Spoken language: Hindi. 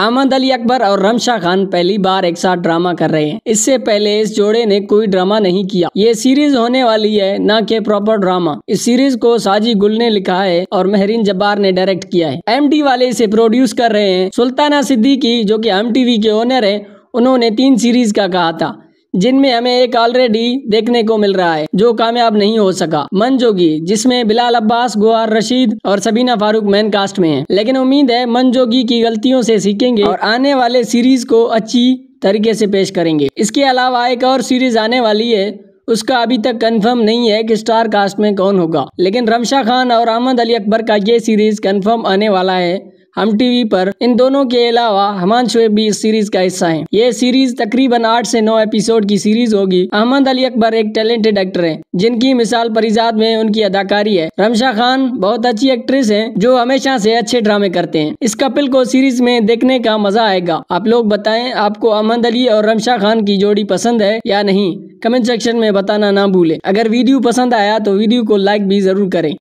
अहमद अली अकबर और रमशा खान पहली बार एक साथ ड्रामा कर रहे हैं इससे पहले इस जोड़े ने कोई ड्रामा नहीं किया ये सीरीज होने वाली है न के प्रॉपर ड्रामा इस सीरीज को साजी गुल ने लिखा है और मेहरीन जब्बार ने डायरेक्ट किया है एम वाले इसे प्रोड्यूस कर रहे हैं सुल्ताना सिद्दीकी जो की एम के ओनर है उन्होंने तीन सीरीज का कहा था जिनमें हमें एक ऑलरेडी देखने को मिल रहा है जो कामयाब नहीं हो सका मन जोगी जिसमें बिलाल अब्बास गुआर रशीद और सबीना फारूक मैन कास्ट में है लेकिन उम्मीद है मन जोगी की गलतियों से सीखेंगे और आने वाले सीरीज को अच्छी तरीके से पेश करेंगे इसके अलावा एक और सीरीज आने वाली है उसका अभी तक कंफर्म नहीं है कि स्टार कास्ट में कौन होगा लेकिन रमशा खान और अहमद अली अकबर का ये सीरीज कंफर्म आने वाला है हम टीवी पर इन दोनों के अलावा हमान शुएब भी इस सीरीज का हिस्सा है ये सीरीज तकरीबन आठ से नौ एपिसोड की सीरीज होगी अहमद अली अकबर एक टैलेंटेड एक्टर है जिनकी मिसाल परिजात में उनकी अदाकारी है रमशा खान बहुत अच्छी एक्ट्रेस है जो हमेशा ऐसी अच्छे ड्रामे करते हैं इस कपिल को सीरीज में देखने का मजा आएगा आप लोग बताए आपको अहमद अली और रमशा खान की जोड़ी पसंद है या नहीं कमेंट सेक्शन में बताना ना भूले अगर वीडियो पसंद आया तो वीडियो को लाइक भी जरूर करें